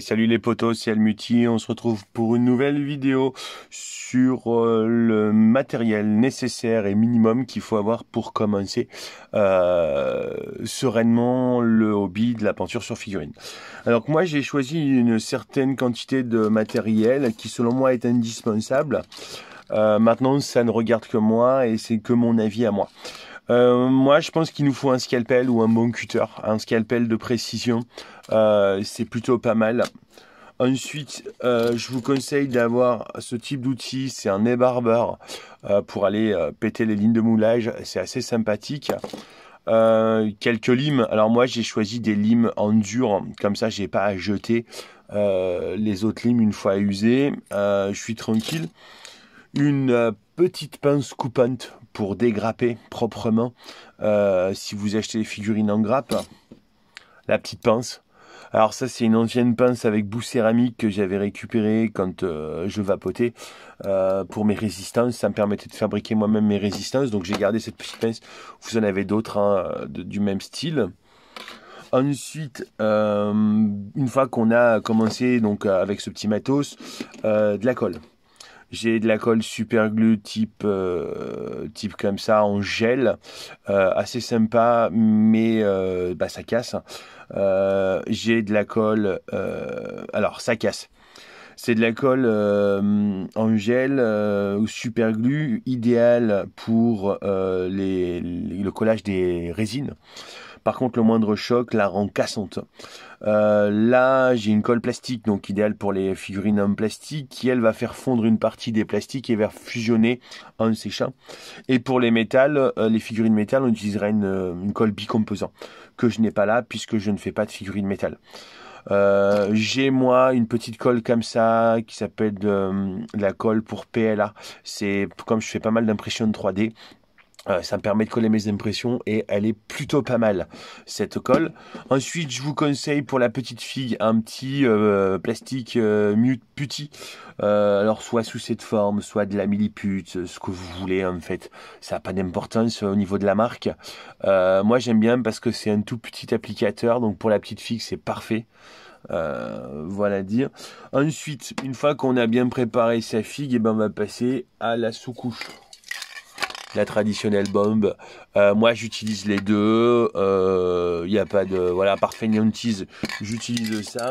salut les potos, c'est Almuti. On se retrouve pour une nouvelle vidéo sur euh, le matériel nécessaire et minimum qu'il faut avoir pour commencer euh, sereinement le hobby de la peinture sur figurine. Alors moi, j'ai choisi une certaine quantité de matériel qui, selon moi, est indispensable. Euh, maintenant, ça ne regarde que moi et c'est que mon avis à moi. Euh, moi, je pense qu'il nous faut un scalpel ou un bon cutter, un scalpel de précision. Euh, c'est plutôt pas mal. Ensuite, euh, je vous conseille d'avoir ce type d'outil, c'est un ébarbeur pour aller péter les lignes de moulage. C'est assez sympathique. quelques limes. Alors moi, j'ai choisi des limes en dur, comme ça, j'ai pas à jeter les autres limes une fois usées. je suis tranquille une petite pince coupante pour dégrapper proprement. Euh, si vous achetez les figurines en grappe, la petite pince. Alors ça c'est une ancienne pince avec bout céramique que j'avais récupérée quand euh, je vapotais euh, pour mes résistances. Ça me permettait de fabriquer moi-même mes résistances. Donc j'ai gardé cette petite pince. Vous en avez d'autres hein, du même style. Ensuite, une fois qu'on a commencé donc avec ce petit matos, de la colle j'ai de la colle super glue type, euh, type comme ça en gel, euh, assez sympa, mais euh, bah, ça casse. j'ai de la colle, alors ça casse. C'est de la colle en gel ou super glue, idéal pour le collage des résines. Par contre, le moindre choc la rend cassante. Euh, là, j'ai une colle plastique, donc idéale pour les figurines en plastique, qui elle va faire fondre une partie des plastiques et va fusionner en séchant. Et pour les métals, euh, les figurines métal, on utilisera euh, une, colle bicomposant, que je n'ai pas là puisque je ne fais pas de figurines métal. j'ai moi une petite colle comme ça qui s'appelle la colle pour PLA. C'est comme je fais pas mal d'impression 3D, euh, ça me permet de coller mes impressions et elle est plutôt pas mal cette colle. Ensuite, je vous conseille pour la petite fille un petit euh, plastique euh, mute petit. alors soit sous cette forme, soit de la millipute, ce que vous voulez en fait. Ça n'a pas d'importance au niveau de la marque. moi j'aime bien parce que c'est un tout petit applicateur, donc pour la petite figue, c'est parfait. voilà dire. Ensuite, une fois qu'on a bien préparé sa figue, et eh ben on va passer à la sous-couche la traditionnelle bombe. Euh, moi, j'utilise les deux. Il euh, n'y a pas de. Voilà, parfait fainéantise, j'utilise ça.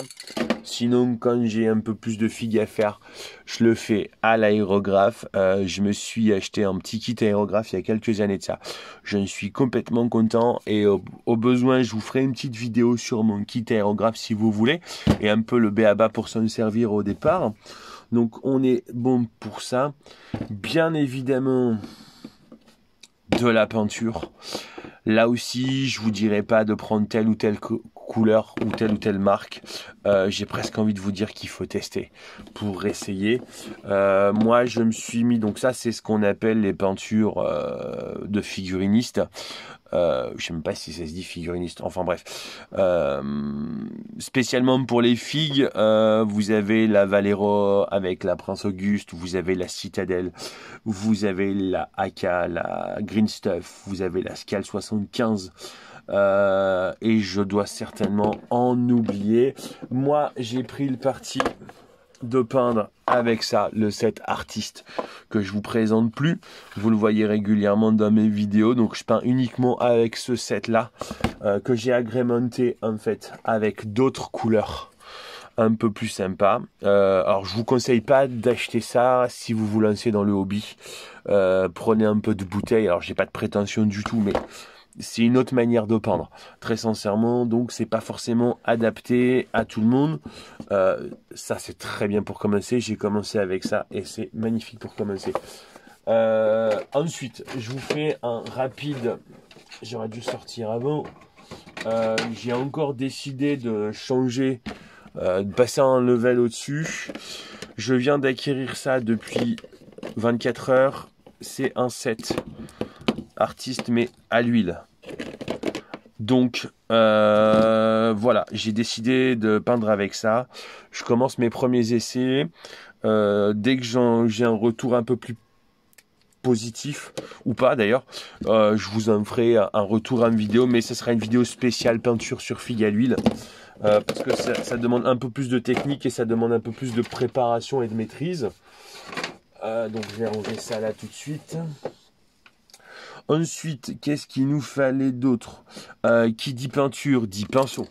Sinon, quand j'ai un peu plus de figues à faire, je le fais à l'aérographe. Euh, je me suis acheté un petit kit aérographe il y a quelques années de ça. Je suis complètement content et au, besoin, je vous ferai une petite vidéo sur mon kit aérographe si vous voulez et un peu le BABA pour s'en servir au départ. Donc on est bon pour ça. Bien évidemment, de la peinture. Là aussi, je vous dirais pas de prendre telle ou telle couleur ou telle ou telle marque. Euh, j'ai presque envie de vous dire qu'il faut tester pour essayer. Euh, moi, je me suis mis, donc ça, c'est ce qu'on appelle les peintures euh, de figurinistes. je sais même pas si ça se dit figuriniste, enfin bref. spécialement pour les figues, vous avez la Valero avec la Prince Auguste, vous avez la Citadelle, vous avez la Aka, la Green Stuff, vous avez la Scale 75. Euh, et je dois certainement en oublier. Moi, j'ai pris le parti de peindre avec ça le set artiste que je vous présente plus. Vous le voyez régulièrement dans mes vidéos. Donc je peins uniquement avec ce set là euh, que j'ai agrémenté en fait avec d'autres couleurs un peu plus sympa. Euh, alors je vous conseille pas d'acheter ça si vous vous lancez dans le hobby. Euh, prenez un peu de bouteille. Alors j'ai pas de prétention du tout, mais c'est une autre manière de pendre, très sincèrement. Donc c'est pas forcément adapté à tout le monde. Euh, ça c'est très bien pour commencer. J'ai commencé avec ça et c'est magnifique pour commencer. ensuite, je vous fais un rapide. J'aurais dû sortir avant. j'ai encore décidé de changer euh, de passer un level au-dessus. Je viens d'acquérir ça depuis 24 heures. C'est un set artiste mais à l'huile. Donc euh, voilà, j'ai décidé de peindre avec ça. Je commence mes premiers essais. Euh, dès que j'ai un retour un peu plus positif ou pas d'ailleurs, je vous en ferai un retour à une vidéo, mais ce sera une vidéo spéciale peinture sur figue à l'huile. Euh, parce que ça, demande un peu plus de technique et ça demande un peu plus de préparation et de maîtrise. Euh, donc je vais ranger ça là tout de suite. Ensuite, qu'est-ce qu'il nous fallait d'autre euh, Qui dit peinture dit pinceau.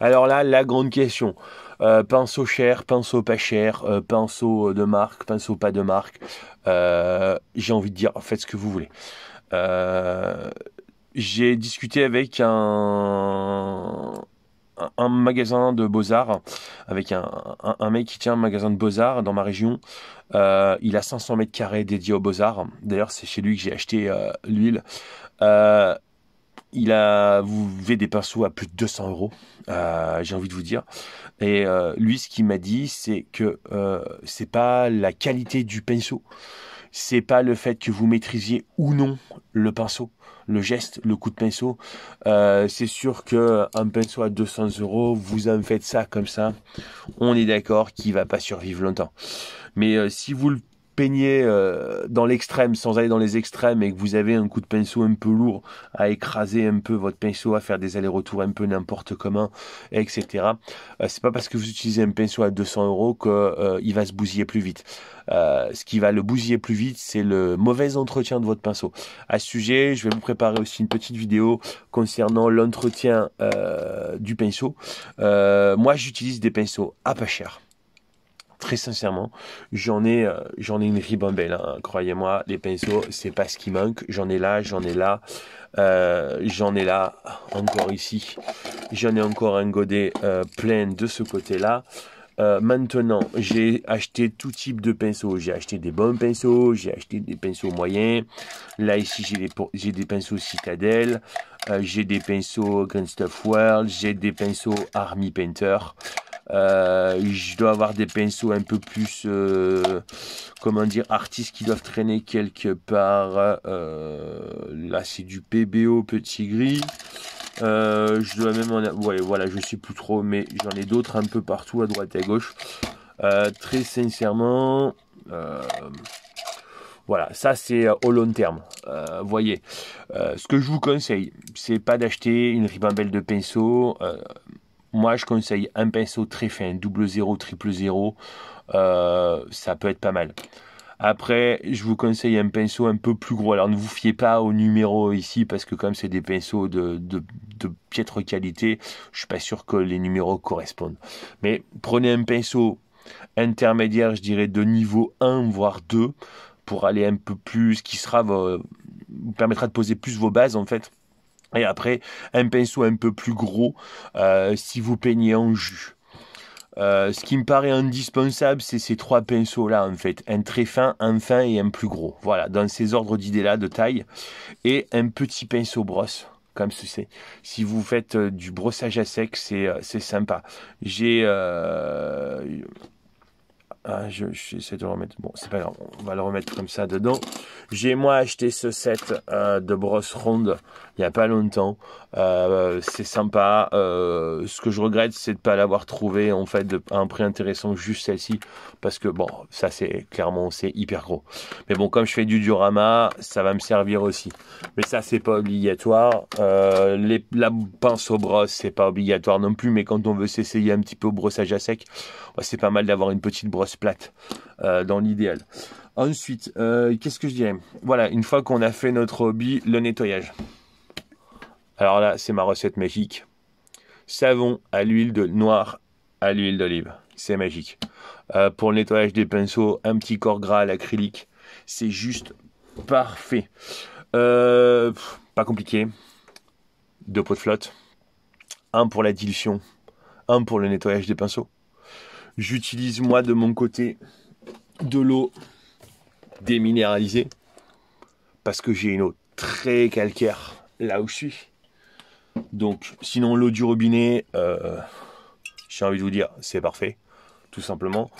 Alors là, la grande question. pinceau cher, pinceau pas cher, pinceau de marque, pinceau pas de marque. j'ai envie de dire, faites ce que vous voulez. j'ai discuté avec un, un magasin de beaux-arts avec un, un, mec qui tient un magasin de beaux-arts dans ma région. Euh, il a 500 mètres carrés dédiés aux beaux-arts. D'ailleurs, c'est chez lui que j'ai acheté euh, l'huile. Euh, il a, vous des pinceaux à plus de 200 euros, j'ai envie de vous dire. Et lui, ce qu'il m'a dit, c'est que c'est pas la qualité du pinceau, c'est pas le fait que vous maîtrisiez ou non le pinceau le geste, le coup de pinceau. Euh, c'est sûr que un pinceau à 200 euros, vous en faites ça comme ça, on est d'accord qu'il va pas survivre longtemps. Mais euh, si vous le peignez euh, dans l'extrême sans aller dans les extrêmes et que vous avez un coup de pinceau un peu lourd à écraser un peu votre pinceau, à faire des allers-retours un peu n'importe comment, etc. Euh, c'est pas parce que vous utilisez un pinceau à 200 euros qu'il euh, va se bousiller plus vite. ce qui va le bousiller plus vite, c'est le mauvais entretien de votre pinceau. À ce sujet, je vais vous préparer aussi une petite vidéo concernant l'entretien du pinceau. moi, j'utilise des pinceaux à pas cher très sincèrement, j'en ai, euh, j'en ai une ribambelle. Hein, croyez-moi, les pinceaux, c'est pas ce qui manque. J'en ai là, j'en ai là, euh, j'en ai là, encore ici. J'en ai encore un godet euh, plein de ce côté-là. maintenant, j'ai acheté tout type de pinceaux. J'ai acheté des bons pinceaux, j'ai acheté des pinceaux moyens. Là, ici, j'ai des, pinceaux Citadel. j'ai des pinceaux Green Stuff World, j'ai des pinceaux Army Painter. Euh, je dois avoir des pinceaux un peu plus, euh, comment dire, artistes qui doivent traîner quelque part. Euh, là, c'est du PBO petit gris. je dois même en voilà, je sais plus trop, mais j'en ai d'autres un peu partout à droite et à gauche. très sincèrement, voilà, ça c'est au long terme. voyez, ce que je vous conseille, c'est pas d'acheter une ribambelle de pinceaux. Euh, moi, je conseille un pinceau très fin, double zéro, triple zéro. Euh, ça peut être pas mal. Après, je vous conseille un pinceau un peu plus gros. Alors, ne vous fiez pas au numéro ici, parce que comme c'est des pinceaux de, de, piètre qualité, je suis pas sûr que les numéros correspondent. Mais prenez un pinceau intermédiaire, je dirais, de niveau 1, voire 2, pour aller un peu plus, qui sera, vous permettra de poser plus vos bases, en fait et après, un pinceau un peu plus gros euh, si vous peignez en jus. Euh, ce qui me paraît indispensable, c'est ces trois pinceaux-là, en fait. Un très fin, un fin et un plus gros. Voilà, dans ces ordres d'idées-là de taille. Et un petit pinceau brosse, comme ceci. Si vous faites euh, du brossage à sec, c'est sympa. J'ai... Euh... Ah, je, de le remettre. Bon, c'est pas grave. On va le remettre comme ça dedans. J'ai moi acheté ce set de brosses rondes il n'y a pas longtemps. Euh, c'est sympa. Euh, ce que je regrette, c'est de ne pas l'avoir trouvé en fait à un prix intéressant juste celle-ci, parce que bon, ça c'est clairement c'est hyper gros. Mais bon, comme je fais du diorama, ça va me servir aussi. Mais ça c'est pas obligatoire. Euh, les, la pince aux brosses, c'est pas obligatoire non plus. Mais quand on veut s'essayer un petit peu au brossage à sec, bah, c'est pas mal d'avoir une petite brosse plate dans l'idéal. Ensuite, qu'est-ce que je dirais Voilà, une fois qu'on a fait notre hobby, le nettoyage. Alors là, c'est ma recette magique. Savon à l'huile de noir, à l'huile d'olive. C'est magique. Euh, pour le nettoyage des pinceaux, un petit corps gras à l'acrylique. C'est juste parfait. Euh, pas compliqué. Deux pots de flotte. Un pour la dilution. Un pour le nettoyage des pinceaux. J'utilise moi de mon côté de l'eau déminéralisée. Parce que j'ai une eau très calcaire là où je suis. Donc, sinon, l'eau du robinet, euh, j'ai envie de vous dire, c'est parfait, tout simplement.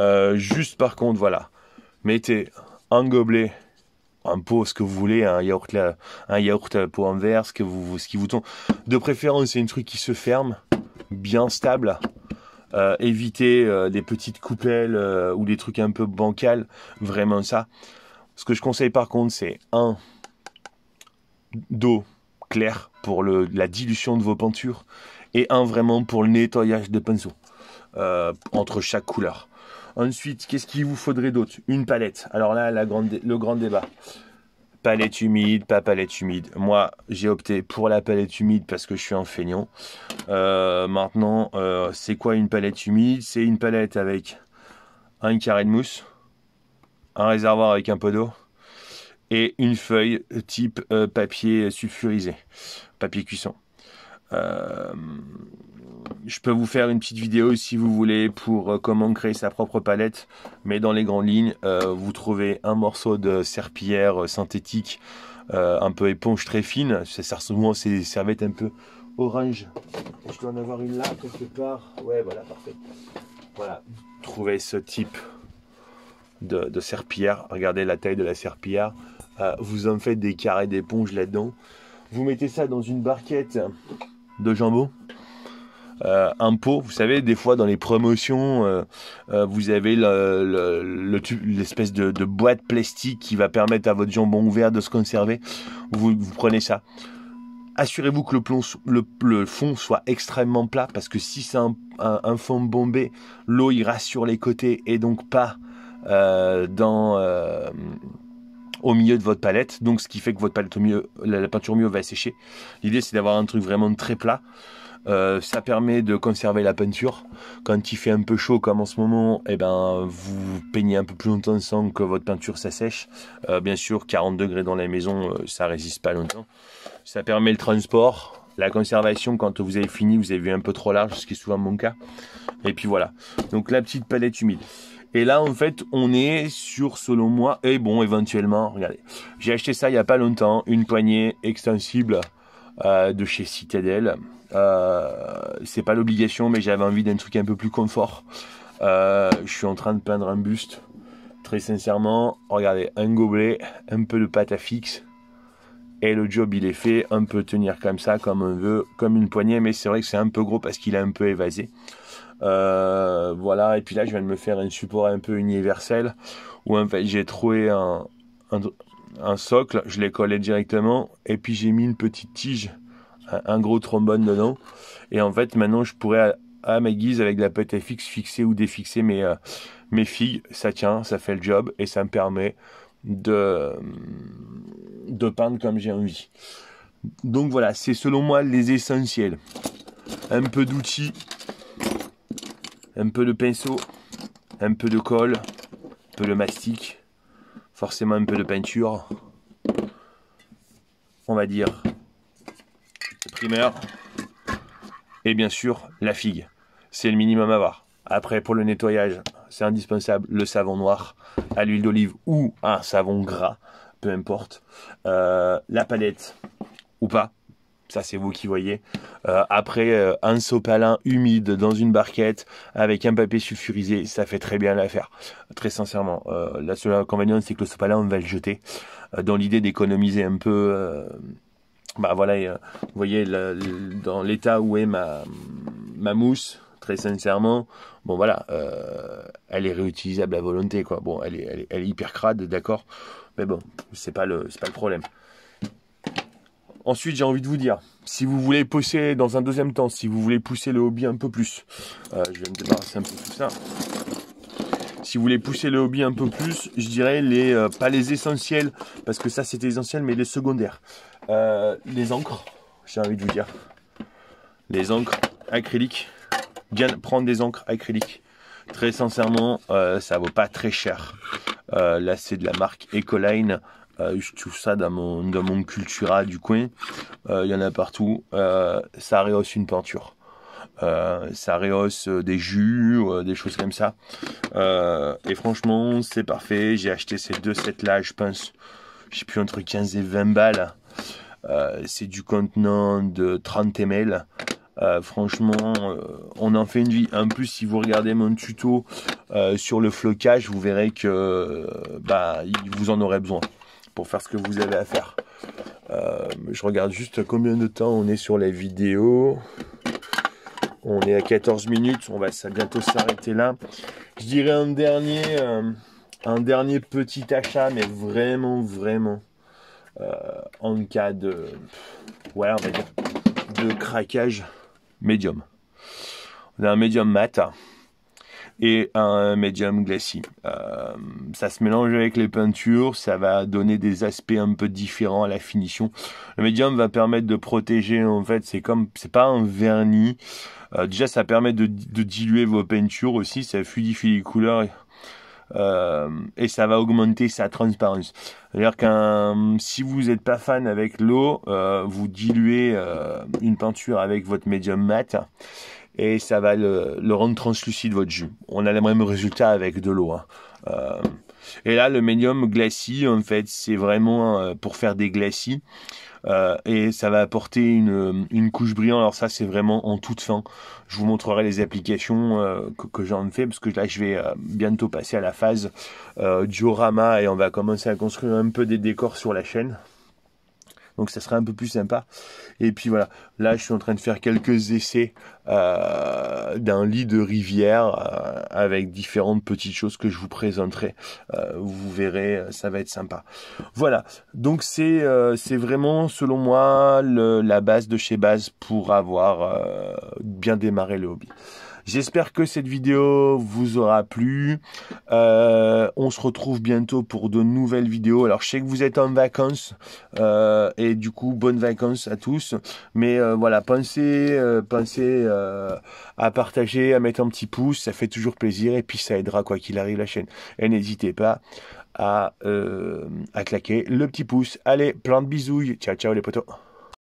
Euh, juste par contre, voilà, mettez un gobelet, un pot, ce que vous voulez, un yaourt, un yaourt euh, pot en verre, ce, que vous, ce qui vous tombe. De préférence, c'est un truc qui se ferme, bien stable. évitez des petites coupelles ou des trucs un peu bancals, vraiment ça. Ce que je conseille par contre, c'est un dos clair pour la dilution de vos peintures et un vraiment pour le nettoyage de pinceaux euh, entre chaque couleur. Ensuite, qu'est-ce qu'il vous faudrait d'autre Une palette. Alors là, le grand débat. Palette humide, pas palette humide. Moi, j'ai opté pour la palette humide parce que je suis un feignant. Euh, maintenant, euh, c'est quoi une palette humide C'est une palette avec un carré de mousse, un réservoir avec un peu d'eau, et une feuille type euh, papier sulfurisé, papier cuisson. Euh, je peux vous faire une petite vidéo si vous voulez pour euh, comment créer sa propre palette, mais dans les grandes lignes, vous trouvez un morceau de serpillière synthétique, un peu éponge très fine. Ça souvent serviettes un peu orange. Je dois en avoir une là quelque part. Ouais, voilà, parfait. Voilà, trouvez ce type de, de serpillère. Regardez la taille de la serpillère. Ah, vous en faites des carrés d'éponge là-dedans. Vous mettez ça dans une barquette de jambon. Euh, un pot. Vous savez, des fois dans les promotions, euh, euh, vous avez l'espèce de, boîte plastique qui va permettre à votre jambon ouvert de se conserver. Vous, prenez ça. Assurez-vous que le, fond soit extrêmement plat parce que si c'est un, un, fond bombé, l'eau ira sur les côtés et donc pas dans au milieu de votre palette, donc ce qui fait que votre palette au la, peinture mieux va sécher. L'idée c'est d'avoir un truc vraiment très plat. Euh, ça permet de conserver la peinture. Quand il fait un peu chaud comme en ce moment, eh ben, vous peignez un peu plus longtemps sans que votre peinture s'assèche. Euh, bien sûr, 40 degrés dans la maison, euh, ça résiste pas longtemps. Ça permet le transport, la conservation quand vous avez fini, vous avez vu un peu trop large, ce qui est souvent mon cas. Et puis voilà. Donc la petite palette humide. Et là, en fait, on est sur, selon moi, et bon, éventuellement, regardez, j'ai acheté ça il n'y a pas longtemps, une poignée extensible euh, de chez Citadel. Euh, c'est pas l'obligation, mais j'avais envie d'un truc un peu plus confort. Euh, je suis en train de peindre un buste. Très sincèrement, regardez, un gobelet, un peu de pâte à fixe. Et le job, il est fait. On peut tenir comme ça, comme on veut, comme une poignée. Mais c'est vrai que c'est un peu gros parce qu'il est un peu évasé. Euh, voilà, et puis là, je viens de me faire un support un peu universel où en fait, j'ai trouvé un, un, socle, je l'ai collé directement et puis j'ai mis une petite tige, un, gros trombone dedans. Et en fait, maintenant, je pourrais à, ma guise avec la pâte FX fixer ou défixer mes, figues, euh, mes Ça tient, ça fait le job et ça me permet de, de peindre comme j'ai envie. Donc voilà, c'est selon moi les essentiels. Un peu d'outils un peu de pinceau, un peu de colle, un peu de mastic, forcément un peu de peinture. On va dire primeur et bien sûr la figue. C'est le minimum à avoir. Après pour le nettoyage, c'est indispensable le savon noir à l'huile d'olive ou un savon gras, peu importe. Euh, la palette ou pas, ça c'est vous qui voyez. Euh, après euh, un sopalin humide dans une barquette avec un papier sulfurisé, ça fait très bien l'affaire. Très sincèrement, euh, la seule inconvénient c'est que le sopalin on va le jeter dans l'idée d'économiser un peu. bah voilà, vous voyez dans l'état où est ma mousse. Très sincèrement, bon voilà, elle est réutilisable à volonté quoi. Bon, elle est, elle hyper crade, d'accord, mais bon, c'est pas c'est pas le problème. Ensuite, j'ai envie de vous dire, si vous voulez pousser dans un deuxième temps, si vous voulez pousser le hobby un peu plus, euh, je vais me débarrasser un peu de tout ça. Si vous voulez pousser le hobby un peu plus, je dirais les euh, pas les essentiels, parce que ça c'était essentiel, mais les secondaires. Euh, les encres, j'ai envie de vous dire. Les encres acryliques. Bien prendre des encres acryliques. Très sincèrement, ça vaut pas très cher. là c'est de la marque Ecoline. Euh, je trouve ça dans mon, dans cultura du coin. Euh, il y en a partout. Euh, ça rehausse une peinture. ça rehausse des jus, des choses comme ça. et franchement, c'est parfait. J'ai acheté ces deux sets là, je pense, j'ai plus entre 15 et 20 balles. c'est du contenant de 30 ml. franchement, on en fait une vie. En plus, si vous regardez mon tuto sur le flocage, vous verrez que bah, vous en aurez besoin pour faire ce que vous avez à faire. Euh, je regarde juste combien de temps on est sur la vidéo. On est à 14 minutes, on va ça, bientôt s'arrêter là. Je dirais un dernier, euh, un dernier petit achat, mais vraiment, vraiment, euh, en cas de, ouais, on va de craquage médium. On a un médium mat et un médium glacis. Euh, ça se mélange avec les peintures, ça va donner des aspects un peu différents à la finition. Le médium va permettre de protéger en fait, c'est comme c'est pas un vernis. Euh, déjà ça permet de, diluer vos peintures aussi, ça fluidifie les couleurs. Euh, et ça va augmenter sa transparence. C'est-à-dire qu'un si vous n'êtes pas fan avec l'eau, euh, vous diluez euh, une peinture avec votre médium mat et ça va le, rendre translucide votre jus. On a le même résultat avec de l'eau. Hein. Euh, et là, le médium glacis, en fait, c'est vraiment euh, pour faire des glacis. Euh, et ça va apporter une, couche brillante. Alors ça, c'est vraiment en toute fin. Je vous montrerai les applications que, j'en fais, parce que là, je vais bientôt passer à la phase diorama et on va commencer à construire un peu des décors sur la chaîne. Donc ça serait un peu plus sympa. Et puis voilà, là je suis en train de faire quelques essais euh, d'un lit de rivière euh, avec différentes petites choses que je vous présenterai. Euh, vous verrez, ça va être sympa. Voilà, donc c'est c'est vraiment selon moi la base de chez base pour avoir bien démarré le hobby. J'espère que cette vidéo vous aura plu. Euh, on se retrouve bientôt pour de nouvelles vidéos. Alors je sais que vous êtes en vacances euh, et du coup bonnes vacances à tous. Mais euh, voilà, pensez, à partager, à mettre un petit pouce, ça fait toujours plaisir et puis ça aidera quoi qu'il arrive la chaîne. Et n'hésitez pas à, claquer le petit pouce. Allez, plein de bisous. Ciao ciao les potos.